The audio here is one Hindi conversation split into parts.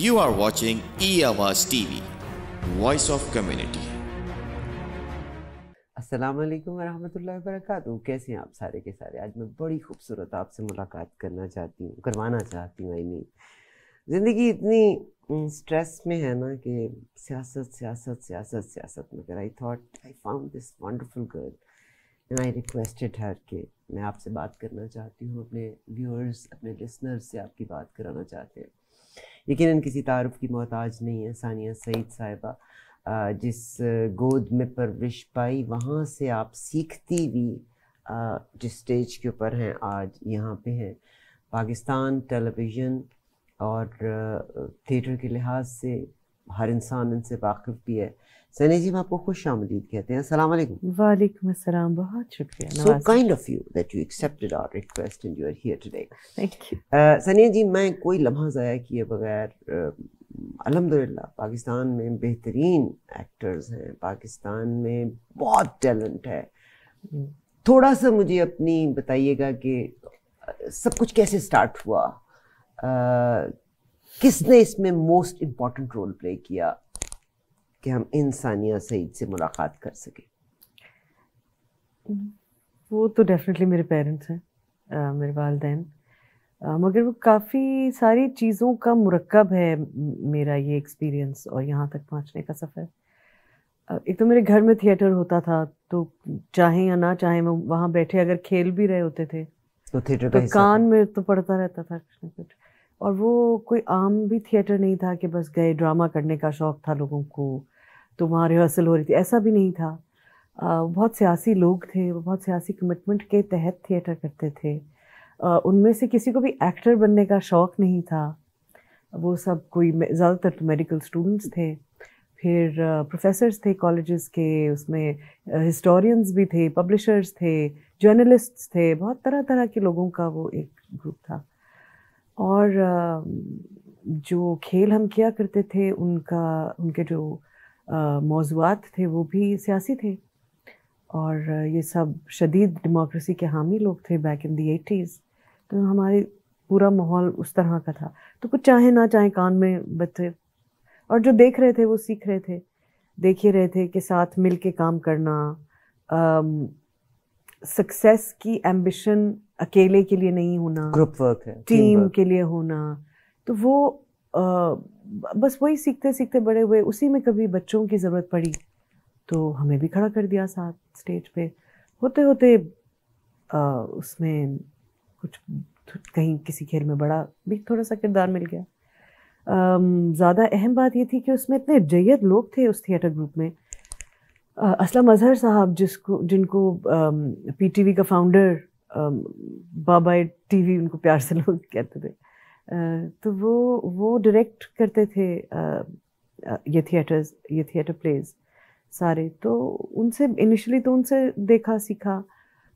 You are watching E-Awaz TV, Voice of Community. अस्सलाम वालेकुम वरहमतुल्लाहि वबरकातुहू कैसे हैं आप सारे के सारे आज मैं बड़ी खूबसूरत आपसे मुलाकात करना चाहती हूँ करवाना चाहती हूँ आई मीन ज़िंदगी इतनी स्ट्रेस में है ना कि सियासत सियासत सियासत सियासत मगर I thought I found this wonderful girl and I requested her के मैं आपसे बात करना चाहती हूँ अपने व्यूअर्स अपने लिसनर्स से आपकी बात कराना चाहते हैं यकीन किसी तारफ़ की मोहताज नहीं है सानिया सईद साहिबा जिस गोद में परवरिश पाई वहाँ से आप सीखती हुई जिस स्टेज के ऊपर हैं आज यहाँ पे हैं पाकिस्तान टेलीविज़न और थिएटर के लिहाज से हर इंसान इनसे वाकिफ़ भी है सनी जी आपको खुश आमदीद कहते हैं अस्सलाम वालेकुम वालेकुम अस्सलाम बहुत शुक्रिया so kind of you that you accepted our request and you are here today thank you Sunny ji मैं कोई लम्हा ज़ाया किए बगैर अल्हम्दुलिल्लाह पाकिस्तान में बेहतरीन एक्टर्स हैं पाकिस्तान में बहुत टैलेंट है थोड़ा सा मुझे अपनी बताइएगा कि सब कुछ कैसे स्टार्ट हुआ आ, किसने इसमें मोस्ट इम्पॉर्टेंट रोल प्ले किया कि हम इन सानिया सईद से मुलाकात कर सकें वो तो डेफिनेटली मेरे पेरेंट्स हैं मेरे वालदेन मगर वो काफ़ी सारी चीज़ों का मरकब है मेरा ये एक्सपीरियंस और यहाँ तक पहुँचने का सफ़र एक तो मेरे घर में थिएटर होता था तो चाहे या ना चाहे मैं वहाँ बैठे अगर खेल भी रहे होते थे तो थिएटर तो कान में तो पड़ता रहता था कुछ ना कुछ और वो कोई आम भी थिएटर नहीं था कि बस गए ड्रामा करने का शौक़ था लोगों को तो वहाँ रिहर्सल हो रही थी ऐसा भी नहीं था बहुत सियासी लोग थे वो बहुत सियासी कमिटमेंट के तहत थिएटर करते थे उनमें से किसी को भी एक्टर बनने का शौक़ नहीं था वो सब कोई ज़्यादातर तो मेडिकल स्टूडेंट्स थे फिर प्रोफेसर्स थे कॉलेजेस के उसमें हिस्टोरियंस भी थे पब्लिशर्स थे जर्नलिस्ट्स थे बहुत तरह तरह के लोगों का वो एक ग्रुप था और जो खेल हम किया करते थे उनका उनके जो मौजूद थे वो भी सियासी थे और ये सब शदीद डेमोक्रेसी के हामी लोग थे बैक इन दी एटीज़ तो हमारे पूरा माहौल उस तरह का था तो कुछ चाहे ना चाहे कान में बच्चे और जो देख रहे थे वो सीख रहे थे देख ही रहे थे कि साथ मिल के काम करना सक्सेस की एम्बिशन अकेले के लिए नहीं होना ग्रुप वर्क है टीम, टीम के लिए होना तो वो बस वही सीखते सीखते बड़े हुए उसी में कभी बच्चों की ज़रूरत पड़ी तो हमें भी खड़ा कर दिया साथ स्टेज पे होते होते आ, उसमें कुछ कहीं किसी खेल में बड़ा भी थोड़ा सा किरदार मिल गया ज़्यादा अहम बात ये थी कि उसमें इतने जयद लोग थे उस थिएटर ग्रुप में आ, असलम अजहर साहब जिसको जिनको पीटीवी का फाउंडर बाबा टीवी उनको प्यार से लोग कहते थे तो वो वो डायरेक्ट करते थे ये थिएटर्स ये थिएटर प्लेज सारे तो उनसे इनिशियली तो उनसे देखा सीखा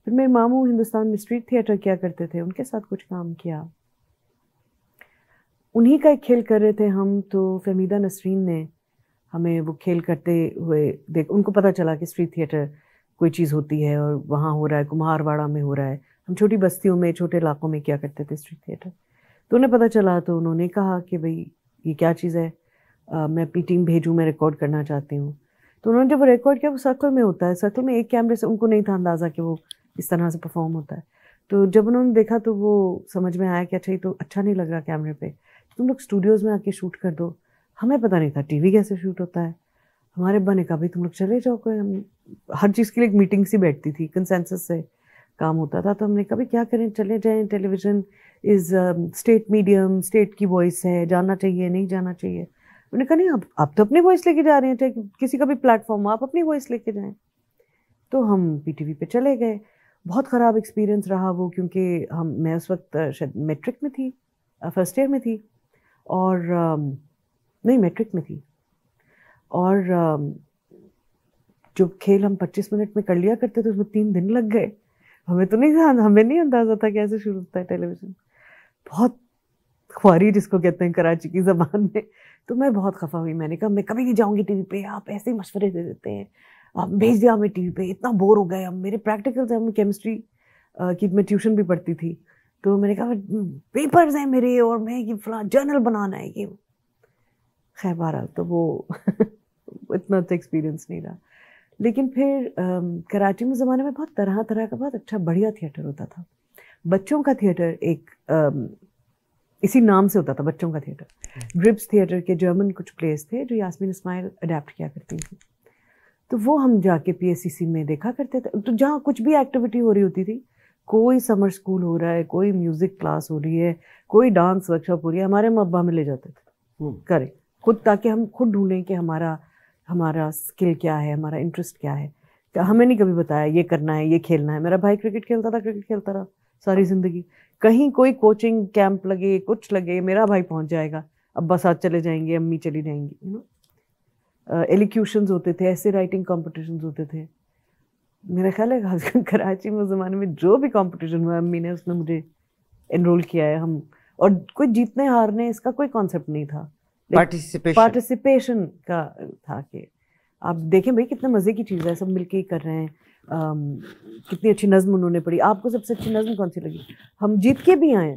फिर मेरे मामू हिंदुस्तान में स्ट्रीट थिएटर किया करते थे उनके साथ कुछ काम किया उन्हीं का एक खेल कर रहे थे हम तो फहमीदा नसरीन ने हमें वो खेल करते हुए देख उनको पता चला कि स्ट्रीट थिएटर कोई चीज़ होती है और वहाँ हो रहा है कुम्हारवाड़ा में हो रहा है हम छोटी बस्तियों में छोटे इलाकों में किया करते थे स्ट्रीट थिएटर तो उन्हें पता चला तो उन्होंने कहा कि भाई ये क्या चीज़ है आ, मैं अपनी टीम भेजूँ मैं रिकॉर्ड करना चाहती हूँ तो उन्होंने जब वो रिकॉर्ड किया वो सर्कल में होता है सर्कल में एक कैमरे से उनको नहीं था अंदाज़ा कि वो इस तरह से परफॉर्म होता है तो जब उन्होंने देखा तो वो समझ में आया कि अच्छा ये तो अच्छा नहीं लग रहा कैमरे पर तुम लोग स्टूडियोज़ में आके शूट कर दो हमें पता नहीं था टी कैसे शूट होता है हमारे अब्बा ने कहा भाई तुम लोग चले जाओ कोई हम हर चीज़ के लिए एक मीटिंग सी बैठती थी कंसेंसस से काम होता था तो हमने कभी क्या करें चले जाएं television is state medium state की वॉइस है जाना चाहिए नहीं जाना चाहिए मैंने कहा नहीं आप आप तो अपनी वॉइस लेके जा रहे हैं चाहे किसी का भी प्लेटफॉर्म आप अपनी वॉइस लेके जाएं तो हम पीटीवी पे चले गए बहुत ख़राब एक्सपीरियंस रहा वो क्योंकि हम मैं उस वक्त uh, शायद मेट्रिक में थी फर्स्ट uh, ईयर में थी और um, नहीं मेट्रिक में थी और um, जो खेल हम 25 मिनट में कर लिया करते थे उसमें तीन दिन लग गए हमें तो नहीं हमें नहीं अंदाजा था कैसे शुरू होता है टेलीविज़न बहुत खुआरी जिसको कहते हैं कराची की ज़बान में तो मैं बहुत खफा हुई मैंने कहा मैं कभी नहीं जाऊँगी वी पर आप ऐसे ही मशवरे दे देते हैं आप हाँ। भेज दिया हमें टी वी पर इतना बोर हो गए अब मेरे प्रैक्टिकल्स हैं केमिस्ट्री की मैं ट्यूशन भी पढ़ती थी तो मैंने कहा पेपर्स हैं मेरे और मैं ये फला जर्नल बनाना है ये खैर बहरहाल तो वो इतना अच्छा तो एक्सपीरियंस नहीं रहा लेकिन फिर कराची में ज़माने में बहुत तरह तरह का बहुत अच्छा बढ़िया थिएटर होता था बच्चों का थिएटर एक इसी नाम से होता था बच्चों का थिएटर ड्रिप्स थिएटर के जर्मन कुछ प्लेस थे जो यासमिन इस्माइल अडेप्ट किया करती थी तो वो हम जाके पी में देखा करते थे तो जहाँ कुछ भी एक्टिविटी हो रही होती थी कोई समर स्कूल हो रहा है कोई म्यूज़िक क्लास हो रही है कोई डांस वर्कशॉप हो रही है हमारे मब्बा में ले जाते थे हम्म। करें खुद ताकि हम खुद ढूंढें कि हमारा हमारा स्किल क्या है हमारा इंटरेस्ट क्या है तो हमें नहीं कभी बताया ये करना है ये खेलना है मेरा भाई क्रिकेट खेलता था क्रिकेट खेलता रहा सारी ज़िंदगी कहीं कोई कोचिंग कैंप लगे कुछ लगे मेरा भाई पहुंच जाएगा अब्बा साथ चले जाएंगे अम्मी चली जाएंगी यू नो एलिक्यूशन होते थे ऐसे राइटिंग कॉम्पिटिशन होते थे मेरा ख्याल है कराची में उस ज़माने में जो भी कॉम्पिटिशन हुआ अम्मी ने उसमें मुझे इनरोल किया है हम और कोई जीतने हारने इसका कोई कॉन्सेप्ट नहीं था पार्टिसिपेशन पार्टिसिपेशन का था कि आप देखें भाई कितना मज़े की चीज़ है सब मिलके ही कर रहे हैं आम, कितनी अच्छी नज़म उन्होंने पढ़ी आपको सबसे अच्छी नज़म कौन सी लगी हम जीत के भी आए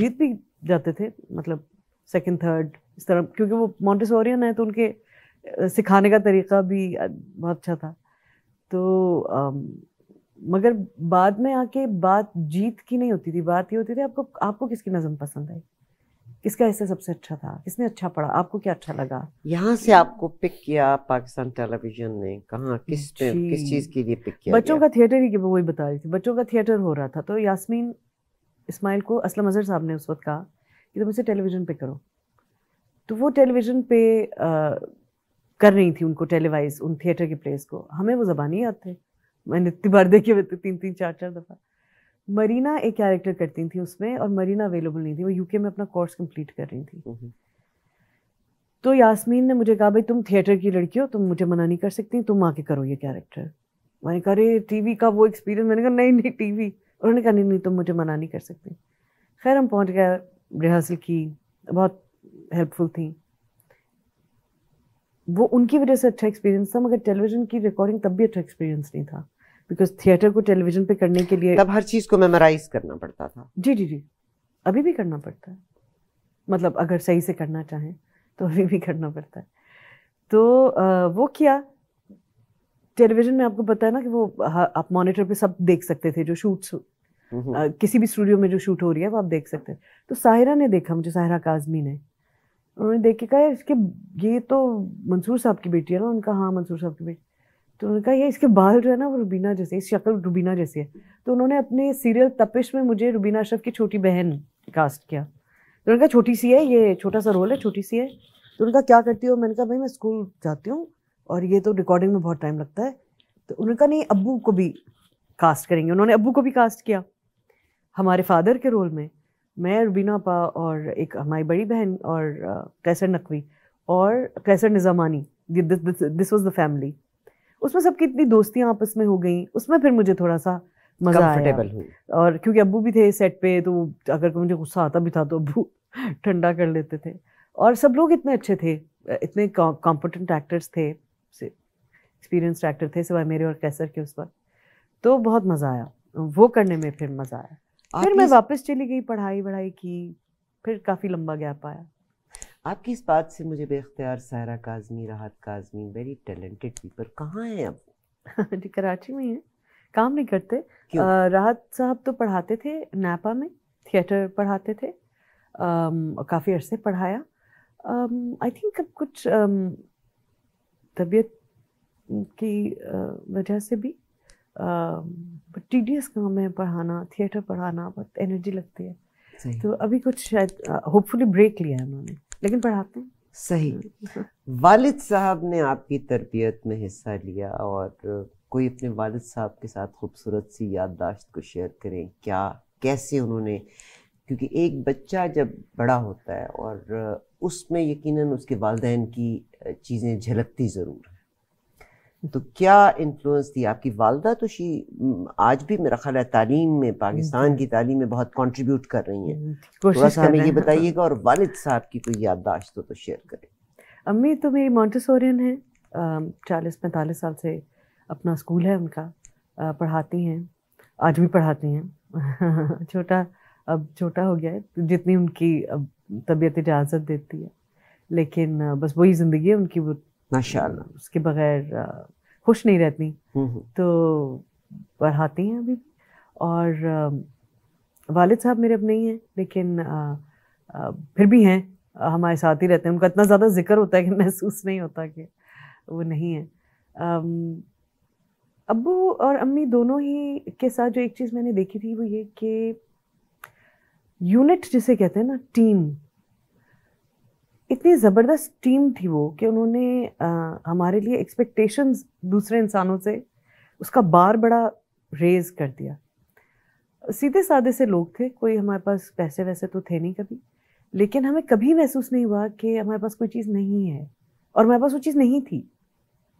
जीत भी जाते थे मतलब सेकंड थर्ड इस तरह क्योंकि वो मॉन्टेसोरियन है तो उनके सिखाने का तरीका भी बहुत अच्छा था तो आम, मगर बाद में आके बात जीत की नहीं होती थी बात ये होती थी आपको आपको किसकी नज़म पसंद आई किसका ऐसे सबसे अच्छा था किसने अच्छा पढ़ा आपको क्या अच्छा लगा यहाँ से आपको पिक किया पाकिस्तान टेलीविजन ने कहा किस पे किस चीज के लिए पिक किया बच्चों का थिएटर ही वही बता रही थी बच्चों का थिएटर हो रहा था तो यासमीन इसमाइल को असलम अजहर साहब ने उस वक्त कहा कि तुम इसे टेलीविजन पे करो तो वो टेलीविजन पे आ, कर रही थी उनको टेलीवाइज उन थिएटर के प्लेस को हमें वो जबानी याद थे मैंने इतनी बार देखी तो तीन तीन चार चार दफ़ा मरीना एक कैरेक्टर करती थी उसमें और मरीना अवेलेबल नहीं थी वो यूके में अपना कोर्स कंप्लीट कर रही थी हम्म, हम्म। तो यास्मीन ने मुझे कहा भाई तुम थिएटर की लड़की हो तुम मुझे मना नहीं कर सकती तुम आके करो ये कैरेक्टर मैंने कहा अरे टीवी का वो एक्सपीरियंस मैंने कहा नहीं नहीं टीवी उन्होंने कहा नहीं नहीं तुम मुझे मना नहीं कर सकती खैर हम पहुंच गया रिहर्सल की बहुत हेल्पफुल थी वो उनकी वजह से अच्छा एक्सपीरियंस था मगर टेलीविज़न की रिकॉर्डिंग तब भी अच्छा एक्सपीरियंस नहीं था बिकॉज थिएटर को टेलीविजन पे करने के लिए तब हर चीज़ को मेमोराइज करना पड़ता था जी जी जी अभी भी करना पड़ता है मतलब अगर सही से करना चाहें तो अभी भी करना पड़ता है तो आ, वो किया टेलीविज़न में आपको पता है ना कि वो आप मॉनिटर पे सब देख सकते थे जो शूट्स हम्म, हम्म। किसी भी स्टूडियो में जो शूट हो रही है वो आप देख सकते हैं तो साहिरा ने देखा मुझे साहिरा काजमी ने उन्होंने देख के कहा इसके ये तो मंसूर साहब की बेटी है ना उनका हाँ मंसूर साहब की बेटी तो उन्होंने कहा ये इसके बाल जो है ना वो रुबीना जैसे इस शक्ल रुबीना जैसी है तो उन्होंने अपने सीरियल तपिश में मुझे रुबीना अशरफ की छोटी बहन कास्ट किया तो उन्होंने कहा छोटी सी है ये छोटा सा रोल है छोटी सी है तो उनका क्या करती हो मैंने कहा भाई मैं स्कूल जाती हूँ और ये तो रिकॉर्डिंग में बहुत टाइम लगता है तो उन्होंने कहा नहीं अबू को भी कास्ट करेंगे उन्होंने अबू को भी कास्ट किया हमारे फादर के रोल में मैं रुबीना पा और एक हमारी बड़ी बहन और कैसर नकवी और Qaiser Nizamani this was the family उसमें सबकी इतनी दोस्तियाँ आपस में हो गई उसमें फिर मुझे थोड़ा सा मजा आया और क्योंकि अबू भी थे सेट पे तो अगर मुझे गुस्सा आता भी था तो अबू ठंडा कर लेते थे और सब लोग इतने अच्छे थे इतने कॉम्पिटेंट एक्टर्स थे एक्सपीरियंस एक्टर थे सिवाय मेरे और कैसर के उस पर तो बहुत मज़ा आया वो करने में फिर मज़ा आया फिर मैं वापस चली गई पढ़ाई वढ़ाई की फिर काफ़ी लंबा गैप आया आपकी इस बात से मुझे बेख्तियार सारा काजमी राहत काजमी वेरी टैलेंटेड पीपल कहाँ हैं अब जी कराची में हैं काम नहीं करते आ, राहत साहब तो पढ़ाते थे नापा में थिएटर पढ़ाते थे काफ़ी अरसे पढ़ाया आई थिंक अब कुछ तबीयत की वजह से भी बट टीडियस काम है पढ़ाना थिएटर पढ़ाना बहुत एनर्जी लगती है तो अभी कुछ शायद होपफुली ब्रेक लिया है उन्होंने लेकिन पढ़ाते हैं सही हम्म। वालिद साहब ने आपकी तरबियत में हिस्सा लिया और कोई अपने वालिद साहब के साथ खूबसूरत सी याददाश्त को शेयर करें क्या कैसे उन्होंने क्योंकि एक बच्चा जब बड़ा होता है और उसमें यकीनन उसके वालदेन की चीज़ें झलकती ज़रूर तो क्या इन्फ्लुएंस थी आपकी वालदा तो शी आज भी मेरा ख्याल है तालीम में पाकिस्तान की तालीम में बहुत कंट्रीब्यूट कर रही हैं हम्म, थोड़ा सा हमें ये बताइएगा और वालिद साहब की कोई याददाश्त हो तो शेयर करें अम्मी तो मेरी मॉन्टेसोरियन है चालीस पैंतालीस साल से अपना स्कूल है उनका पढ़ाती हैं आज भी पढ़ाती हैं छोटा अब छोटा हो गया है जितनी उनकी अब तबीयत इजाज़त देती है लेकिन बस वही ज़िंदगी है उनकी वो माशाल्लाह उसके बगैर खुश नहीं रहती हम्म, हम्म। तो पढ़ाती हैं अभी और वालिद साहब मेरे अब नहीं हैं लेकिन आ, आ, फिर भी हैं हमारे साथ ही रहते हैं उनका इतना ज़्यादा जिक्र होता है कि महसूस नहीं होता कि वो नहीं है अबू और अम्मी दोनों ही के साथ जो एक चीज़ मैंने देखी थी वो ये कि यूनिट जिसे कहते हैं ना टीम इतनी ज़बरदस्त टीम थी वो कि उन्होंने आ, हमारे लिए एक्सपेक्टेशंस दूसरे इंसानों से उसका बार बड़ा रेज कर दिया सीधे साधे से लोग थे कोई हमारे पास पैसे वैसे तो थे नहीं कभी लेकिन हमें कभी महसूस नहीं हुआ कि हमारे पास कोई चीज़ नहीं है और हमारे पास वो चीज़ नहीं थी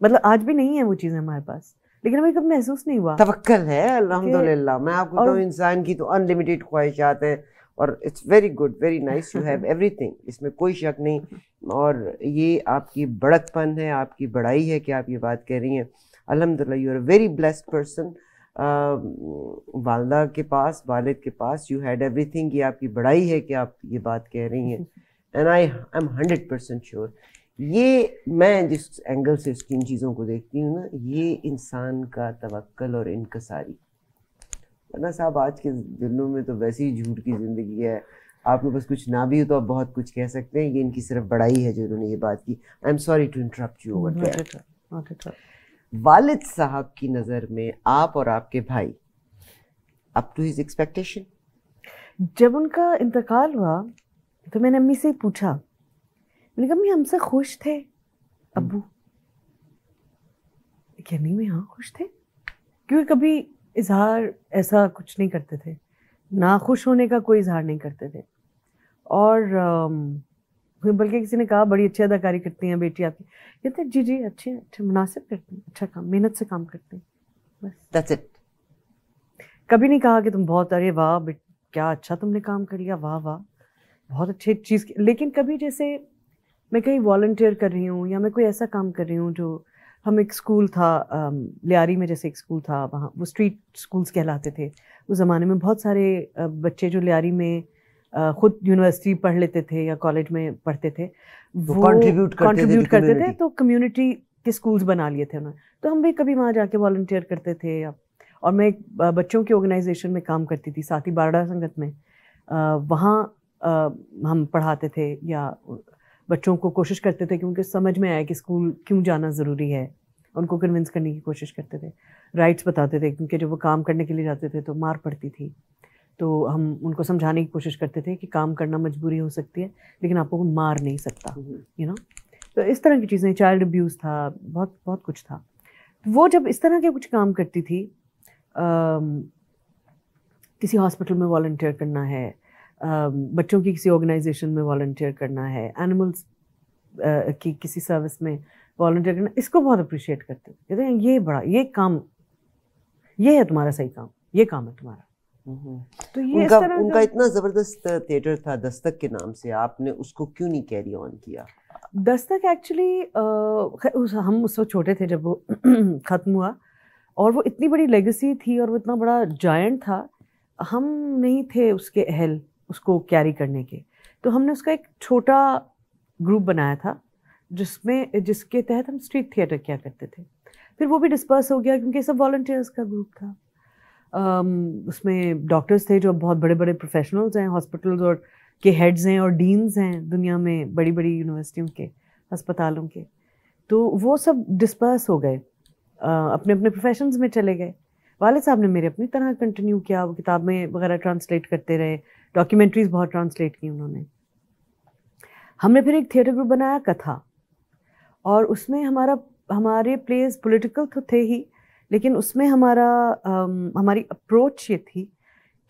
मतलब आज भी नहीं है वो चीज़ हमारे पास लेकिन हमें कभी महसूस नहीं हुआ तवक्कल है अल्हम्दुलिल्लाह मैं आपको तो इंसान की तो अनलिमिटेड ख्वाहिशात हैं और it's very good very nice you have everything इसमें कोई शक नहीं और ये आपकी बड़कपन है आपकी बड़ाई है कि आप ये बात कह रही हैं अलहमदिल्ला you are very blessed person वालदा के पास वालद के पास यू हैड एवरीथिंग ये आपकी बड़ाई है कि आप ये बात कह रही हैं and I I am hundred percent sure ये मैं जिस एंगल से इन चीज़ों को देखती हूँ ना ये इंसान का तवक्ल और इनकसारी वरना साहब आज के दिनों में तो वैसे ही झूठ की ज़िंदगी है आपके पास कुछ ना भी हो तो आप बहुत कुछ कह सकते हैं ये इनकी सिर्फ बड़ाई है जो इन्होंने ये बात की I am sorry to interrupt you over वालिद साहब की नज़र में आप और आपके भाई अप टू हिज एक्सपेक्टेशन जब उनका इंतकाल हुआ तो मैंने अम्मी से पूछा मैंने कहा अम्मी हमसे खुश थे अबू क्या नहीं मैं हाँ खुश थे क्योंकि कभी इजहार ऐसा कुछ नहीं करते थे ना खुश होने का कोई इजहार नहीं करते थे और बल्कि किसी ने कहा बड़ी अच्छी अदाकारी करती हैं बेटी आपकी कहते तो जी जी अच्छे अच्छे मुनासिब करते हैं अच्छा काम मेहनत से काम करते हैं बस दैट्स इट कभी नहीं कहा कि तुम बहुत अरे वाह क्या अच्छा तुमने काम कर लिया वाह वाह बहुत अच्छी चीज़ लेकिन कभी जैसे मैं कहीं वॉल्टियर कर रही हूँ या मैं कोई ऐसा काम कर रही हूँ जो हम एक स्कूल था लियारी में जैसे एक स्कूल था वहाँ वो स्ट्रीट स्कूल्स कहलाते थे उस ज़माने में बहुत सारे बच्चे जो लियारी में खुद यूनिवर्सिटी पढ़ लेते थे या कॉलेज में पढ़ते थे तो वो कंट्रीब्यूट करते, contribute करते, करते थे तो कम्युनिटी के स्कूल्स बना लिए थे उन्होंने तो हम भी कभी वहाँ जाके वॉल्टियर करते थे या और मैं एक बच्चों की ऑर्गेनाइजेशन में काम करती थी साथ ही बारडा संगत में वहाँ हम पढ़ाते थे या बच्चों को कोशिश करते थे कि उनके समझ में आए कि स्कूल क्यों जाना ज़रूरी है उनको कन्विंस करने की कोशिश करते थे राइट्स बताते थे क्योंकि जब वो काम करने के लिए जाते थे तो मार पड़ती थी तो हम उनको समझाने की कोशिश करते थे कि काम करना मजबूरी हो सकती है लेकिन आपको वो मार नहीं सकता यू हम्म। नो तो इस तरह की चीज़ें चाइल्ड अब्यूज़ था बहुत बहुत कुछ था तो वो जब इस तरह के कुछ काम करती थी आ, किसी हॉस्पिटल में वॉल्टियर करना है बच्चों की किसी ऑर्गेनाइजेशन में वॉल्टियर करना है एनिमल्स की किसी सर्विस में वॉल्टियर करना इसको बहुत अप्रिशिएट करते हैं कहते हैं ये बड़ा ये काम ये है तुम्हारा सही काम ये काम है तुम्हारा तो ये उनका, उनका इतना जबरदस्त थिएटर था दस्तक के नाम से आपने उसको क्यों नहीं कैरी ऑन किया दस्तक एक्चुअली हम उस वक्त छोटे थे जब वो ख़त्म हुआ और वो इतनी बड़ी लेगेसी थी और वो इतना बड़ा जायंट था हम नहीं थे उसके अहल उसको कैरी करने के तो हमने उसका एक छोटा ग्रुप बनाया था जिसमें जिसके तहत हम स्ट्रीट थिएटर किया करते थे फिर वो भी डिस्पर्स हो गया क्योंकि सब वॉल्टियर्स का ग्रुप था um, उसमें डॉक्टर्स थे जो बहुत बड़े बड़े प्रोफेशनल्स हैं हॉस्पिटल्स और के हेड्स हैं और डीन्स हैं दुनिया में बड़ी बड़ी यूनिवर्सिटियों के अस्पतालों के तो वो सब डिस्पर्स हो गए अपने अपने प्रोफेशन में चले गए वाले साहब ने मेरे अपनी तरह कंटिन्यू किया वो किताबें वगैरह ट्रांसलेट करते रहे डॉक्यूमेंट्रीज बहुत ट्रांसलेट की उन्होंने हमने फिर एक थिएटर ग्रुप बनाया कथा और उसमें हमारा हमारे प्लेस पॉलिटिकल तो थे ही लेकिन उसमें हमारा आ, हमारी अप्रोच ये थी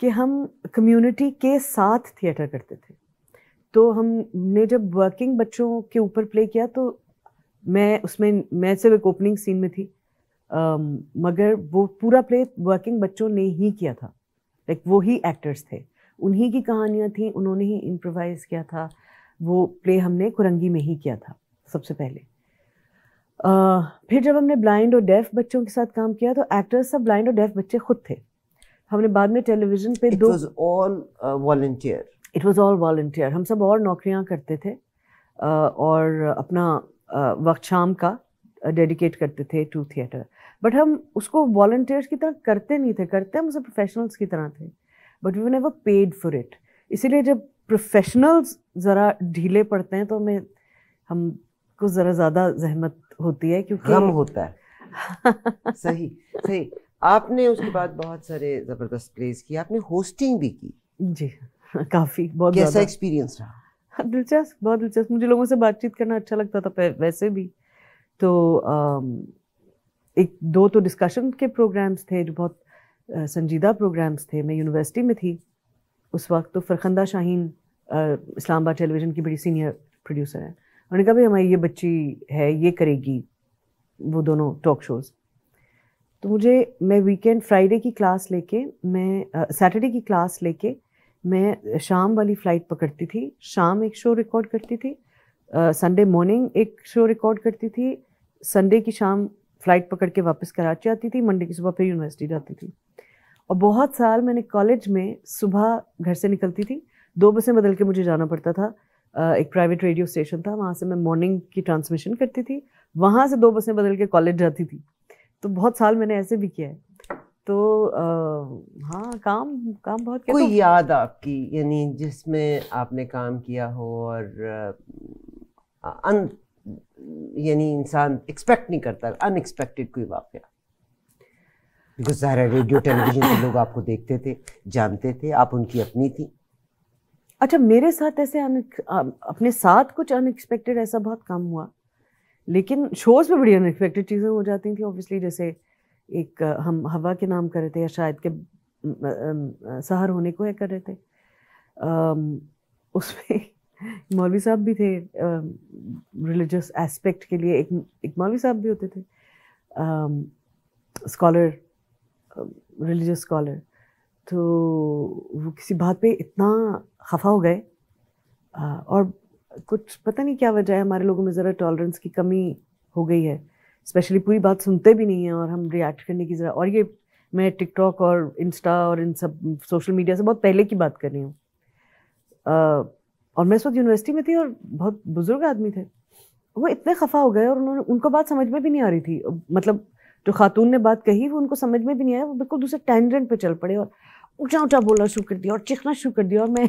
कि हम कम्युनिटी के साथ थिएटर करते थे तो हमने जब वर्किंग बच्चों के ऊपर प्ले किया तो मैं उसमें मैं सिर्फ एक ओपनिंग सीन में थी आ, मगर वो पूरा प्ले वर्किंग बच्चों ने ही किया था लाइक वो ही एक्टर्स थे उन्हीं की कहानियाँ थी उन्होंने ही इम्प्रोवाइज़ किया था वो प्ले हमने कुरंगी में ही किया था सबसे पहले आ, फिर जब हमने ब्लाइंड और डेफ बच्चों के साथ काम किया तो एक्टर्स सब ब्लाइंड और डेफ बच्चे खुद थे हमने बाद में टेलीविज़न पे दो volunteer it was all volunteer हम सब और नौकरियाँ करते थे आ, और अपना uh, वक्त शाम का डेडिकेट करते थे टू थिएटर बट हम उसको वॉल्टियर्स की तरह करते नहीं थे करते हम उसे प्रोफेशनल्स की तरह थे but we never paid for it इसीलिए जब प्रोफेशनल्स ज़रा ढीले पड़ते हैं तो हमें हमको ज़रा ज़्यादा जहमत होती है क्योंकि हम होता है सही सही आपने उसके बाद बहुत सारे ज़बरदस्त प्लेस किए आपने होस्टिंग भी की जी काफ़ी बहुत कैसा एक्सपीरियंस रहा दिलचस्प बहुत दिलचस्प मुझे लोगों से बातचीत करना अच्छा लगता था वैसे भी तो एक दो तो डिस्कशन के प्रोग्राम्स थे जो बहुत संजीदा प्रोग्राम्स थे मैं यूनिवर्सिटी में थी उस वक्त तो फरखंदा शाहीन इस्लामाबाद टेलीविज़न की बड़ी सीनियर प्रोड्यूसर हैं उन्होंने कहा भाई हमारी ये बच्ची है ये करेगी वो दोनों टॉक शोज़ तो मुझे मैं वीकेंड फ्राइडे की क्लास लेके मैं सैटरडे की क्लास लेके मैं शाम वाली फ़्लाइट पकड़ती थी शाम एक शो रिकॉर्ड करती थी संडे मॉर्निंग एक शो रिकॉर्ड करती थी संडे की शाम फ़्लाइट पकड़ के वापस कराची आती थी मंडे की सुबह फिर यूनिवर्सिटी जाती थी और बहुत साल मैंने कॉलेज में सुबह घर से निकलती थी दो बसें बदल के मुझे जाना पड़ता था एक प्राइवेट रेडियो स्टेशन था वहाँ से मैं मॉर्निंग की ट्रांसमिशन करती थी वहाँ से दो बसें बदल के कॉलेज जाती थी तो बहुत साल मैंने ऐसे भी किया है तो आ, हाँ काम काम बहुत कोई तो, याद आपकी यानी जिसमें आपने काम किया हो और आ, अंत यानी इंसान एक्सपेक्ट नहीं करता अनएक्सपेक्टेड कोई वाक्य बिकॉज ज़ाहिर रेडियो टेलीविज़न के लोग आपको देखते थे जानते थे आप उनकी अपनी थी अच्छा मेरे साथ ऐसे अपने साथ कुछ अनएक्सपेक्टेड ऐसा बहुत कम हुआ लेकिन शोज़ में बड़ी अनएक्सपेक्टेड चीज़ें हो जाती थी ऑब्वियसली जैसे एक हम हवा के नाम कर रहे थे या शायद के सहर होने को है कर रहे थे उसमें मौलवी साहब भी थे रिलीजियस uh, एस्पेक्ट के लिए एक एक मौलवी साहब भी होते थे स्कॉलर रिलीजियस स्कॉलर तो वो किसी बात पे इतना खफा हो गए uh, और कुछ पता नहीं क्या वजह है हमारे लोगों में ज़रा टॉलरेंस की कमी हो गई है स्पेशली पूरी बात सुनते भी नहीं हैं और हम रिएक्ट करने की ज़रा और ये मैं टिकटॉक और इंस्टा और इन सब सोशल मीडिया से बहुत पहले की बात कर रही हूँ और मैं इस वक्त यूनिवर्सिटी में थी और बहुत बुजुर्ग आदमी थे वो इतने खफा हो गए और उन्होंने उनको बात समझ में भी नहीं आ रही थी मतलब जो खातून ने बात कही वो उनको समझ में भी नहीं आया वो बिल्कुल दूसरे टेंडेंट पे चल पड़े और ऊँचा ऊँचा बोलना शुरू कर दिया और चिखना शुरू कर दिया और मैं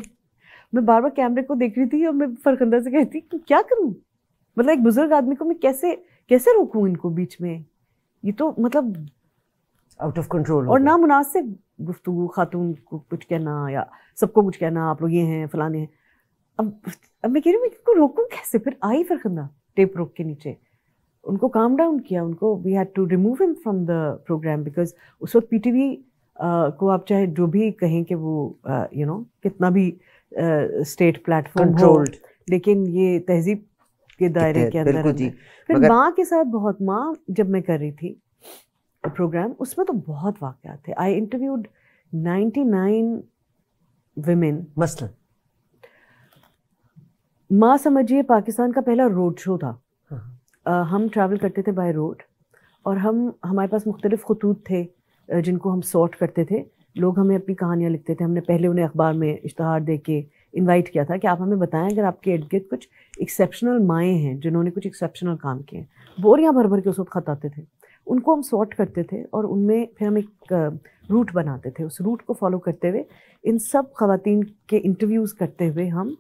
मैं बार बार कैमरे को देख रही थी और मैं फरखंदा से कहती कि क्या करूँ मतलब एक बुजुर्ग आदमी को मैं कैसे कैसे रोकूँ इनको बीच में ये तो मतलब आउट ऑफ कंट्रोल और ना मुनासिब गुफ्तु खातून को कुछ कहना या सबको कुछ कहना आप लोग ये हैं फलाने हैं अब अब मैं कह रही हूँ इनको रोकूँ कैसे फिर आई फरखंदा टेप रोक के नीचे उनको काम डाउन किया उनको we had to remove him from the program because उस वक्त पी वी को आप चाहे जो भी कहें कि वो यू नो कितना भी स्टेट प्लेटफॉर्म कंट्रोल्ड लेकिन ये तहजीब के दायरे के अंदर फिर माँ के साथ बहुत माँ जब मैं कर रही थी प्रोग्राम उसमें तो बहुत वाक़ थे I interviewed ninety nine women मसलन माँ समझिए पाकिस्तान का पहला रोड शो था हाँ। हम ट्रैवल करते थे बाय रोड और हम हमारे पास मुख्तलिफ खतूत थे जिनको हम सॉर्ट करते थे लोग हमें अपनी कहानियाँ लिखते थे हमने पहले उन्हें अखबार में इश्तहार दे के इन्वाइट किया था कि आप हमें बताएं अगर आपके इर्द गिर्द कुछ एक्सेप्शनल माएँ हैं जिन्होंने कुछ एक्सेप्शनल काम किए हैं बोरियाँ भर भर के उस वक्त खत आते थे उनको हम सॉर्ट करते थे और उनमें फिर हम एक रूट बनाते थे उस रूट को फॉलो करते हुए इन सब खातन के इंटरव्यूज़ करते हुए हम